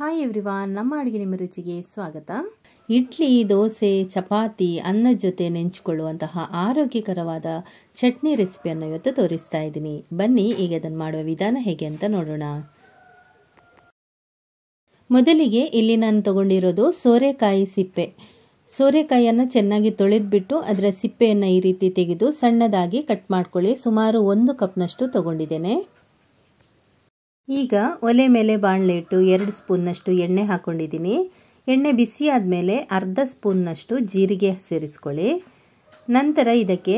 hi everyone ನಮ್ಮ ಅಡುಗೆ ನಿಮ್ಮ ರುಚಿಗೆ ಸ್ವಾಗತ ಇಡ್ಲಿ ದೋಸೆ ಚಪಾತಿ ಅನ್ನದ ಜೊತೆ ನೆಂಚಿಕೊಳ್ಳುವಂತಹ ಆರೋಗ್ಯಕರವಾದ ಚಟ್ನಿ ರೆಸಿಪಿಯನ್ನು ಇವತ್ತು ತೋರಿಸ್ತಾ ಇದ್ದೀನಿ ಬನ್ನಿ ಈಗ ಅದನ್ನು ಮಾಡುವ ವಿಧಾನ ಹೇಗೆ ಅಂತ ನೋಡೋಣ ಮೊದಲಿಗೆ ಇಲ್ಲಿ ನಾನು ತಗೊಂಡಿರೋದು ಸೋರೆಕಾಯಿ ಸಿಪ್ಪೆ ಸೋರೆಕಾಯಿಯನ್ನು ಚೆನ್ನಾಗಿ ತೊಳೆದುಬಿಟ್ಟು ಅದರ ಸಿಪ್ಪೆಯನ್ನು ಈ ರೀತಿ ತೆಗೆದು ಸಣ್ಣದಾಗಿ ಕಟ್ ಮಾಡ್ಕೊಳ್ಳಿ ಸುಮಾರು ಒಂದು ಕಪ್ನಷ್ಟು ತಗೊಂಡಿದ್ದೇನೆ ಈಗ ಒಲೆ ಮೇಲೆ ಬಾಣಲೆ ಇಟ್ಟು ಎರಡು ಸ್ಪೂನ್ನಷ್ಟು ಎಣ್ಣೆ ಹಾಕ್ಕೊಂಡಿದ್ದೀನಿ ಎಣ್ಣೆ ಬಿಸಿ ಆದಮೇಲೆ ಅರ್ಧ ಸ್ಪೂನ್ನಷ್ಟು ಜೀರಿಗೆ ಸೇರಿಸ್ಕೊಳ್ಳಿ ನಂತರ ಇದಕ್ಕೆ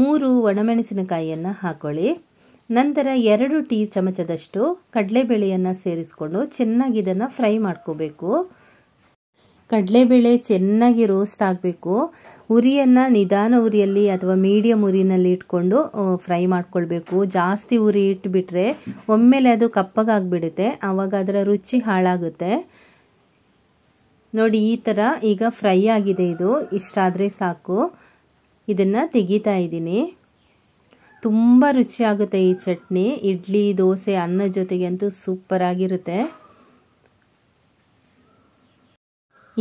ಮೂರು ಒಣಮೆಣಸಿನಕಾಯಿಯನ್ನು ಹಾಕ್ಕೊಳ್ಳಿ ನಂತರ ಎರಡು ಟೀ ಚಮಚದಷ್ಟು ಕಡಲೆಬೇಳೆಯನ್ನು ಸೇರಿಸ್ಕೊಂಡು ಚೆನ್ನಾಗಿ ಇದನ್ನು ಫ್ರೈ ಮಾಡ್ಕೋಬೇಕು ಕಡಲೆಬೇಳೆ ಚೆನ್ನಾಗಿ ರೋಸ್ಟ್ ಆಗಬೇಕು ಉರಿಯನ್ನು ನಿಧಾನ ಉರಿಯಲ್ಲಿ ಅಥವಾ ಮೀಡಿಯಂ ಉರಿನಲ್ಲಿ ಇಟ್ಕೊಂಡು ಫ್ರೈ ಮಾಡ್ಕೊಳ್ಬೇಕು ಜಾಸ್ತಿ ಉರಿ ಇಟ್ಬಿಟ್ರೆ ಒಮ್ಮೆಲೆ ಅದು ಕಪ್ಪಗಾಗ್ಬಿಡುತ್ತೆ ಆವಾಗ ಅದರ ರುಚಿ ಹಾಳಾಗುತ್ತೆ ನೋಡಿ ಈ ಥರ ಈಗ ಫ್ರೈ ಆಗಿದೆ ಇದು ಇಷ್ಟಾದರೆ ಸಾಕು ಇದನ್ನು ತೆಗಿತಾ ಇದ್ದೀನಿ ತುಂಬ ರುಚಿಯಾಗುತ್ತೆ ಈ ಚಟ್ನಿ ಇಡ್ಲಿ ದೋಸೆ ಅನ್ನ ಜೊತೆಗೆ ಅಂತೂ ಸೂಪರಾಗಿರುತ್ತೆ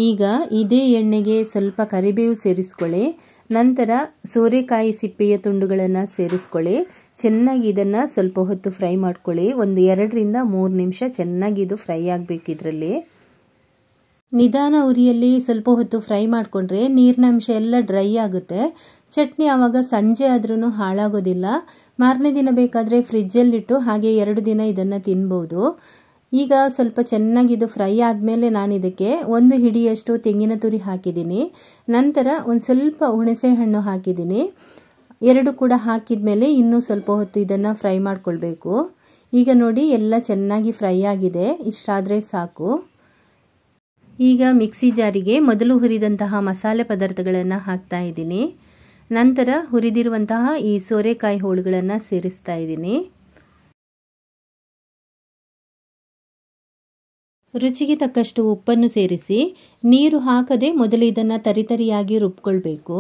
ಈಗ ಇದೇ ಎಣ್ಣೆಗೆ ಸ್ವಲ್ಪ ಕರಿಬೇವು ಸೇರಿಸ್ಕೊಳ್ಳಿ ನಂತರ ಸೋರೆಕಾಯಿ ಸಿಪ್ಪೆಯ ತುಂಡುಗಳನ್ನು ಸೇರಿಸ್ಕೊಳ್ಳಿ ಚೆನ್ನಾಗಿ ಇದನ್ನು ಸ್ವಲ್ಪ ಹೊತ್ತು ಫ್ರೈ ಮಾಡ್ಕೊಳ್ಳಿ ಒಂದು ಎರಡರಿಂದ ಮೂರು ನಿಮಿಷ ಚೆನ್ನಾಗಿ ಇದು ಫ್ರೈ ಆಗಬೇಕು ಇದರಲ್ಲಿ ನಿಧಾನ ಉರಿಯಲ್ಲಿ ಸ್ವಲ್ಪ ಹೊತ್ತು ಫ್ರೈ ಮಾಡಿಕೊಂಡ್ರೆ ನೀರಿನ ಅಂಶ ಎಲ್ಲ ಡ್ರೈ ಆಗುತ್ತೆ ಚಟ್ನಿ ಆವಾಗ ಸಂಜೆ ಆದ್ರೂ ಹಾಳಾಗೋದಿಲ್ಲ ಮಾರನೇ ದಿನ ಬೇಕಾದರೆ ಫ್ರಿಜ್ಜಲ್ಲಿಟ್ಟು ಹಾಗೆ ಎರಡು ದಿನ ಇದನ್ನು ತಿನ್ಬೋದು ಈಗ ಸ್ವಲ್ಪ ಚೆನ್ನಾಗಿ ಇದು ಫ್ರೈ ಆದಮೇಲೆ ನಾನು ಇದಕ್ಕೆ ಒಂದು ಹಿಡಿಯಷ್ಟು ತೆಂಗಿನ ತುರಿ ಹಾಕಿದ್ದೀನಿ ನಂತರ ಒಂದು ಸ್ವಲ್ಪ ಹುಣಸೆ ಹಣ್ಣು ಹಾಕಿದ್ದೀನಿ ಎರಡು ಕೂಡ ಹಾಕಿದ ಮೇಲೆ ಇನ್ನೂ ಸ್ವಲ್ಪ ಹೊತ್ತು ಇದನ್ನು ಫ್ರೈ ಮಾಡಿಕೊಳ್ಬೇಕು ಈಗ ನೋಡಿ ಎಲ್ಲ ಚೆನ್ನಾಗಿ ಫ್ರೈ ಆಗಿದೆ ಇಷ್ಟಾದರೆ ಸಾಕು ಈಗ ಮಿಕ್ಸಿ ಜಾರಿಗೆ ಮೊದಲು ಹುರಿದಂತಹ ಮಸಾಲೆ ಪದಾರ್ಥಗಳನ್ನು ಹಾಕ್ತಾ ಇದ್ದೀನಿ ನಂತರ ಹುರಿದಿರುವಂತಹ ಈ ಸೋರೆಕಾಯಿ ಹೋಳುಗಳನ್ನು ಸೇರಿಸ್ತಾ ಇದ್ದೀನಿ ರುಚಿಗೆ ತಕ್ಕಷ್ಟು ಉಪ್ಪನ್ನು ಸೇರಿಸಿ ನೀರು ಹಾಕದೆ ಮೊದಲು ಇದನ್ನು ತರಿತರಿಯಾಗಿ ರುಬ್ಕೊಳ್ಬೇಕು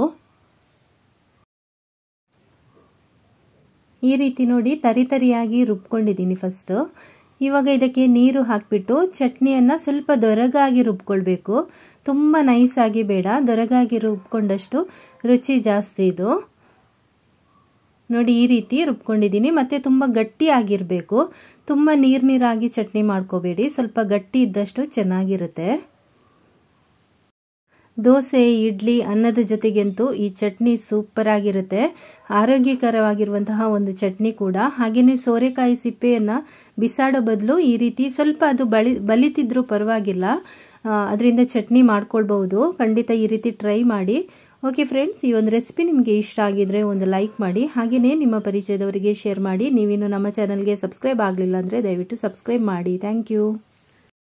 ಈ ರೀತಿ ನೋಡಿ ತರಿತರಿಯಾಗಿ ರುಬ್ಕೊಂಡಿದ್ದೀನಿ ಫಸ್ಟು ಇವಾಗ ಇದಕ್ಕೆ ನೀರು ಹಾಕಿಬಿಟ್ಟು ಚಟ್ನಿಯನ್ನು ಸ್ವಲ್ಪ ದೊರಗಾಗಿ ರುಬ್ಕೊಳ್ಬೇಕು ತುಂಬ ನೈಸಾಗಿ ಬೇಡ ದೊರಗಾಗಿ ರುಬ್ಕೊಂಡಷ್ಟು ರುಚಿ ಜಾಸ್ತಿ ಇದು ನೋಡಿ ಈ ರೀತಿ ರುಬ್ಕೊಂಡಿದ್ದೀನಿ ಮತ್ತು ತುಂಬ ಗಟ್ಟಿಯಾಗಿರಬೇಕು ತುಂಬ ನೀರು ನೀರಾಗಿ ಚಟ್ನಿ ಮಾಡ್ಕೋಬೇಡಿ ಸ್ವಲ್ಪ ಗಟ್ಟಿ ಇದ್ದಷ್ಟು ಚೆನ್ನಾಗಿರುತ್ತೆ ದೋಸೆ ಇಡ್ಲಿ ಅನ್ನದ ಜೊತೆಗಂತೂ ಈ ಚಟ್ನಿ ಸೂಪರ್ ಆಗಿರುತ್ತೆ ಆರೋಗ್ಯಕರವಾಗಿರುವಂತಹ ಒಂದು ಚಟ್ನಿ ಕೂಡ ಹಾಗೆಯೇ ಸೋರೆಕಾಯಿ ಸಿಪ್ಪೆಯನ್ನು ಬಿಸಾಡೋ ಬದಲು ಈ ರೀತಿ ಸ್ವಲ್ಪ ಅದು ಬಳಿ ಬಲಿತಿದ್ರೂ ಪರವಾಗಿಲ್ಲ ಅದರಿಂದ ಚಟ್ನಿ ಮಾಡ್ಕೊಳ್ಬಹುದು ಖಂಡಿತ ಈ ರೀತಿ ಟ್ರೈ ಮಾಡಿ ಓಕೆ ಫ್ರೆಂಡ್ಸ್ ಈ ಒಂದು ರೆಸಿಪಿ ನಿಮಗೆ ಇಷ್ಟ ಆಗಿದ್ರೆ ಒಂದು ಲೈಕ್ ಮಾಡಿ ಹಾಗೆಯೇ ನಿಮ್ಮ ಪರಿಚಯದವರಿಗೆ ಶೇರ್ ಮಾಡಿ ನೀವಿನ್ನು ನಮ್ಮ ಚಾನಲ್ಗೆ ಸಬ್ಸ್ಕ್ರೈಬ್ ಆಗಲಿಲ್ಲ ಅಂದರೆ ದಯವಿಟ್ಟು ಸಬ್ಸ್ಕ್ರೈಬ್ ಮಾಡಿ ಥ್ಯಾಂಕ್ ಯು